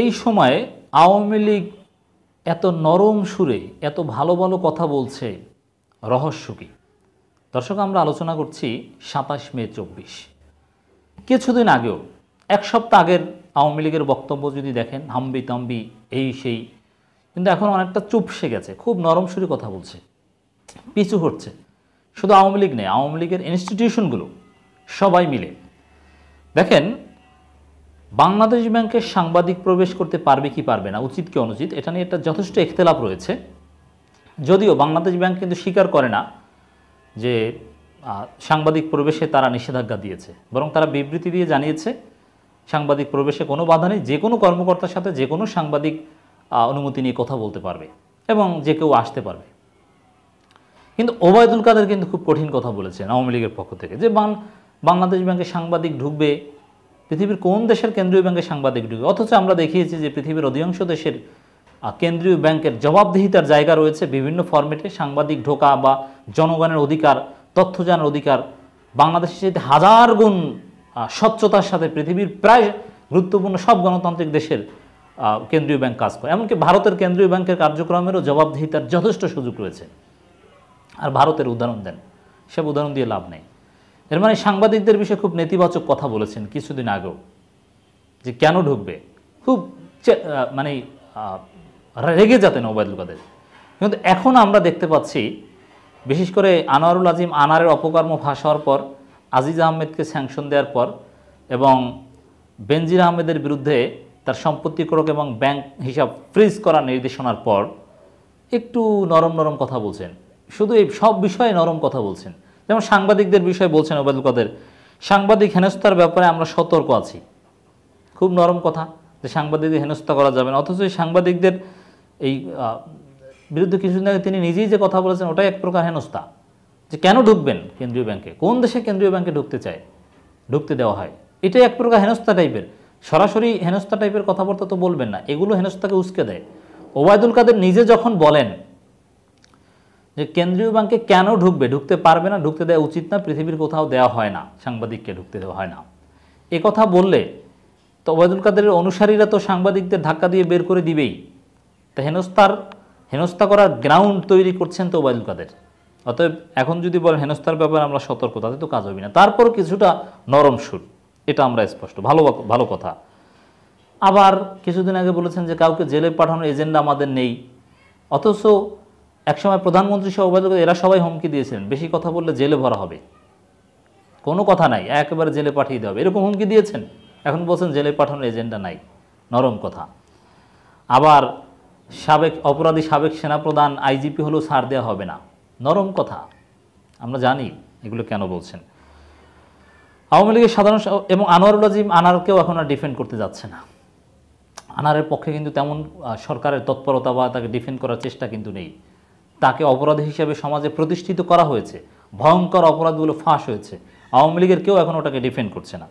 এই সময়ে আওয়ামী লীগ এত নরম সুরে এত ভালো ভালো কথা বলছে রহস্য কী দর্শক আমরা আলোচনা করছি সাতাশ মে চব্বিশ কিছুদিন আগেও এক সপ্তাহ আগের আওয়ামী লীগের বক্তব্য যদি দেখেন হাম্বি তাম্বি এই সেই কিন্তু এখন অনেকটা চুপসে গেছে খুব নরম সুরে কথা বলছে পিছু হচ্ছে শুধু আওয়ামী লীগ নেই আওয়ামী লীগের ইনস্টিটিউশনগুলো সবাই মিলে দেখেন বাংলাদেশ ব্যাংকে সাংবাদিক প্রবেশ করতে পারবে কি পারবে না উচিত কি অনুচিত এটা নিয়ে একটা যথেষ্ট একতেলাপ রয়েছে যদিও বাংলাদেশ ব্যাংক কিন্তু স্বীকার করে না যে সাংবাদিক প্রবেশে তারা নিষেধাজ্ঞা দিয়েছে বরং তারা বিবৃতি দিয়ে জানিয়েছে সাংবাদিক প্রবেশে কোনো বাধা নেই যে কোনো কর্মকর্তার সাথে যে কোনো সাংবাদিক অনুমতি নিয়ে কথা বলতে পারবে এবং যে কেউ আসতে পারবে কিন্তু ওবায়দুল কাদের কিন্তু খুব কঠিন কথা বলেছেন আওয়ামী লীগের পক্ষ থেকে যে বাংলাদেশ ব্যাংকে সাংবাদিক ঢুকবে পৃথিবীর কোন দেশের কেন্দ্রীয় ব্যাংকের সাংবাদিক ডিউটি অথচ আমরা দেখিয়েছি যে পৃথিবীর অধিকাংশ দেশের কেন্দ্রীয় ব্যাংকের জবাবদিহিতার জায়গা রয়েছে বিভিন্ন ফর্মেটে সাংবাদিক ঢোকা বা জনগণের অধিকার তথ্য জানার অধিকার বাংলাদেশের সাথে হাজার গুণ স্বচ্ছতার সাথে পৃথিবীর প্রায় গুরুত্বপূর্ণ সব গণতান্ত্রিক দেশের কেন্দ্রীয় ব্যাংক কাজ করে এমনকি ভারতের কেন্দ্রীয় ব্যাংকের কার্যক্রমেরও জবাবদিহিতার যথেষ্ট সুযোগ রয়েছে আর ভারতের উদাহরণ দেন সব উদাহরণ দিয়ে লাভ নেই এর মানে সাংবাদিকদের বিষয়ে খুব নেতিবাচক কথা বলেছেন কিছুদিন আগেও যে কেন ঢুকবে খুব মানে রেগে যাতেন ওবায়দুল কাদের কিন্তু এখন আমরা দেখতে পাচ্ছি বিশেষ করে আনোয়ারুল আজিম আনারের অপকর্ম ফাঁস হওয়ার পর আজিজ আহমেদকে স্যাংশন দেওয়ার পর এবং বেনজির আহমেদের বিরুদ্ধে তার সম্পত্তি করক এবং ব্যাংক হিসাব ফ্রিজ করার নির্দেশনার পর একটু নরম নরম কথা বলছেন শুধু এই সব বিষয়ে নরম কথা বলছেন যেমন সাংবাদিকদের বিষয়ে বলছেন ওবায়দুল কাদের সাংবাদিক হেনস্থার ব্যাপারে আমরা সতর্ক আছি খুব নরম কথা যে সাংবাদিকদের হেনস্থা করা যাবে না অথচ সাংবাদিকদের এই বিরুদ্ধে কিছুদিন আগে তিনি নিজেই যে কথা বলেছেন ওটাই এক প্রকার হেনস্থা যে কেন ঢুকবেন কেন্দ্রীয় ব্যাংকে কোন দেশে কেন্দ্রীয় ব্যাংকে ঢুকতে চায় ঢুকতে দেওয়া হয় এটাই এক প্রকার হেনস্থা টাইপের সরাসরি হেনস্থা টাইপের কথাবার্তা তো বলবেন না এগুলো হেনস্থাকে উস্কে দেয় ওবায়দুল কাদের নিজে যখন বলেন যে কেন্দ্রীয় ব্যাংকে কেন ঢুকবে ঢুকতে পারবে না ঢুকতে দেওয়া উচিত না পৃথিবীর কোথাও দেওয়া হয় না সাংবাদিককে ঢুকতে দেওয়া হয় না এ কথা বললে তো ওবায়দুল কাদের অনুসারীরা তো সাংবাদিকদের ধাক্কা দিয়ে বের করে দিবেই তা হেনস্তার হেনস্থা করার গ্রাউন্ড তৈরি করছেন তো ওবায়দুল কাদের অতএব এখন যদি বলেন হেনস্থার ব্যাপারে আমরা সতর্ক তাতে তো কাজ হবে না তারপর কিছুটা নরম সুর এটা আমরা স্পষ্ট ভালো ভালো কথা আবার কিছুদিন আগে বলেছেন যে কাউকে জেলে পাঠানোর এজেন্ডা আমাদের নেই অথচ একসময় প্রধানমন্ত্রী সহ এরা সবাই হুমকি দিয়েছিলেন বেশি কথা বললে জেলে ভরা হবে কোনো কথা নাই একেবারে জেলে পাঠিয়ে দেওয়া হবে এরকম হুমকি দিয়েছেন এখন বলছেন জেলে পাঠানোর এজেন্ডা নাই নরম কথা আবার সাবেক অপরাধী সাবেক সেনাপ্রধান আইজিপি হলেও ছাড় দেওয়া হবে না নরম কথা আমরা জানি এগুলো কেন বলছেন আওয়ামী লীগের সাধারণ এবং আনোয়ারুল আজিম আনারকেও এখন আর ডিফেন্ড করতে যাচ্ছে না আনারের পক্ষে কিন্তু তেমন সরকারের তৎপরতা বা তাকে ডিফেন্ড করার চেষ্টা কিন্তু নেই তাকে অপরাধ হিসেবে সমাজে প্রতিষ্ঠিত করা হয়েছে ভয়ঙ্কর অপরাধগুলো ফাঁস হয়েছে আওয়ামী লীগের কেউ এখন ওটাকে ডিফেন্ড করছে না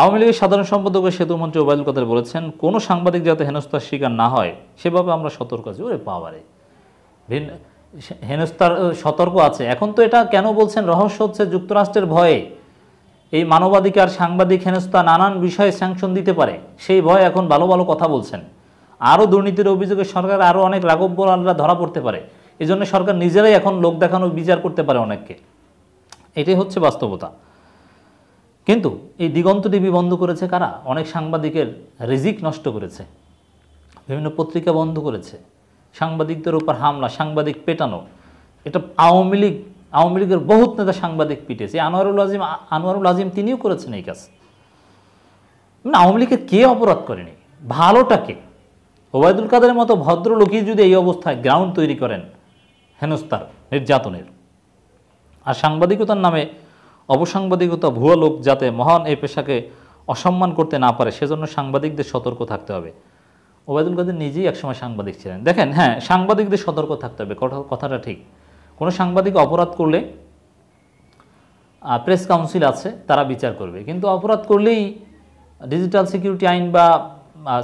আওয়ামী লীগের সাধারণ সম্পাদকের সেতুমন্ত্রী ওবায়দুল কাদের বলেছেন কোনো সাংবাদিক যাতে হেনস্থার শিকার না হয় সেভাবে আমরা সতর্ক আছি ওরে পাওয়ারে ভিন্ন হেনস্থার সতর্ক আছে এখন তো এটা কেন বলছেন রহস্য হচ্ছে যুক্তরাষ্ট্রের ভয়ে এই মানবাধিকার সাংবাদিক হেনস্থা নানান বিষয়ে স্যাংশন দিতে পারে সেই ভয়ে এখন ভালো ভালো কথা বলছেন আরও দুর্নীতির অভিযোগে সরকার আরও অনেক রাগব্য আলরা ধরা পড়তে পারে এই জন্য সরকার নিজেরাই এখন লোক দেখানো বিচার করতে পারে অনেককে এটাই হচ্ছে বাস্তবতা কিন্তু এই দিগন্ত টিভি বন্ধ করেছে কারা অনেক সাংবাদিকের রিজিক নষ্ট করেছে বিভিন্ন পত্রিকা বন্ধ করেছে সাংবাদিকদের উপর হামলা সাংবাদিক পেটানো এটা আওয়ামী লীগ আওয়ামী লীগের বহুত নেতা সাংবাদিক পিটেছে আনোয়ারুল আজিম আনোয়ারুল আজিম তিনিও করেছেন এই কাজ মানে আওয়ামী লীগের কে অপরাধ করেনি ভালোটাকে ওবায়দুল কাদের মতো ভদ্রলোকই যদি এই অবস্থায় গ্রাউন্ড তৈরি করেন হেনস্তার নির্যাতনের আর সাংবাদিকতার নামে অবসাংবাদিকতা ভুয়া লোক যাতে মহান এই পেশাকে অসম্মান করতে না পারে সেজন্য সাংবাদিকদের সতর্ক থাকতে হবে ওবায়দুল কাদের নিজেই একসময় সাংবাদিক ছিলেন দেখেন হ্যাঁ সাংবাদিকদের সতর্ক থাকতে হবে কথাটা ঠিক কোনো সাংবাদিক অপরাধ করলে প্রেস কাউন্সিল আছে তারা বিচার করবে কিন্তু অপরাধ করলেই ডিজিটাল সিকিউরিটি আইন বা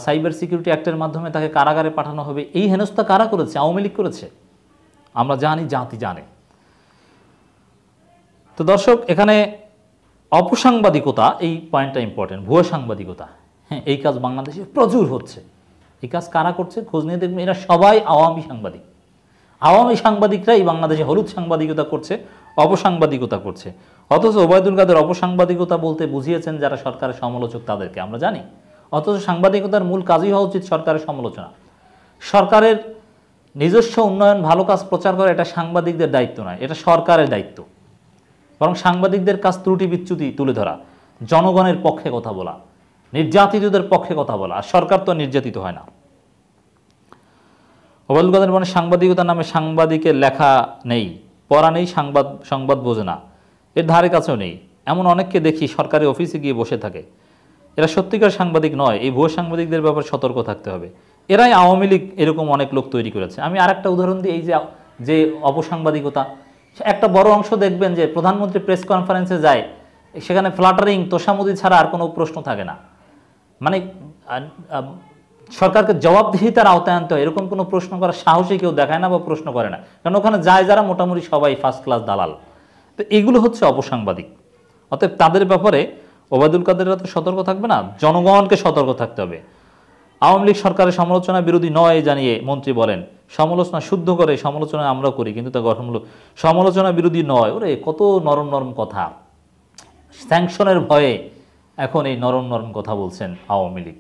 সাইবার সিকিউরিটি অ্যাক্টের মাধ্যমে তাকে কারাগারে পাঠানো হবে এই হেনস্থা কারা করেছে আওয়ামী লীগ করেছে আমরা জানি জাতি জানে তো দর্শক এখানে অপসাংবাদিকতা এই পয়েন্টটা ইম্পর্টেন্ট ভুয়া সাংবাদিকতা হ্যাঁ এই কাজ বাংলাদেশে প্রচুর হচ্ছে এই কাজ কারা করছে খোঁজ নিয়ে দেখবেন এরা সবাই আওয়ামী সাংবাদিক আওয়ামী সাংবাদিকরা এই বাংলাদেশে হলুদ সাংবাদিকতা করছে অপসাংবাদিকতা করছে অথচ ওবায়দুল কাদের অপসাংবাদিকতা বলতে বুঝিয়েছেন যারা সরকারের সমালোচক তাদেরকে আমরা জানি অথচ সাংবাদিকতার মূল কাজই হওয়া উচিত সরকারের সমালোচনা সরকারের নিজস্ব উন্নয়ন ভালো কাজ প্রচার করা এটা সাংবাদিকদের দায়িত্ব নয় এটা সরকারের দায়িত্ব বরং সাংবাদিকদের কাজ ত্রুটি বিচ্যুতি তুলে ধরা জনগণের পক্ষে কথা বলা নির্যাতিতদের পক্ষে কথা বলা আর সরকার তো নির্যাতিত হয় না ওবায়দুল কাদের মানে সাংবাদিকতার নামে সাংবাদিকের লেখা নেই পড়া নেই সাংবাদ সংবাদ বোঝে না এর ধারে কাছেও নেই এমন অনেককে দেখি সরকারি অফিসে গিয়ে বসে থাকে এরা সত্যিকার সাংবাদিক নয় এই ভুয়া সাংবাদিকদের ব্যাপারে সতর্ক থাকতে হবে এরাই আওয়ামী লীগ এরকম অনেক লোক তৈরি করেছে আমি আর একটা উদাহরণ দিই এই যে যে অপসাংবাদিকতা একটা বড় অংশ দেখবেন যে প্রধানমন্ত্রী প্রেস কনফারেন্সে যায় সেখানে ফ্লাটারিং তোষামুদি ছাড়া আর কোনো প্রশ্ন থাকে না মানে সরকারকে জবাবদিহিতার আওতায় আনতে হয় এরকম কোনো প্রশ্ন করার সাহসে কেউ দেখায় না বা প্রশ্ন করে না কারণ ওখানে যায় যারা মোটামুটি সবাই ফার্স্ট ক্লাস দালাল তো এগুলো হচ্ছে অপসাংবাদিক অতএব তাদের ব্যাপারে ওবায়দুল কাদেররা তো সতর্ক থাকবে না জনগণকে সতর্ক থাকতে হবে আওয়ামী লীগ সরকারের সমালোচনা বিরোধী নয় জানিয়ে মন্ত্রী বলেন সমালোচনা শুদ্ধ করে সমালোচনা আমরা করি কিন্তু তা গঠনমূলক সমালোচনা বিরোধী নয় ওরে কত নরম নরম কথা স্যাংশনের ভয়ে এখন এই নরম নরম কথা বলছেন আওয়ামী লীগ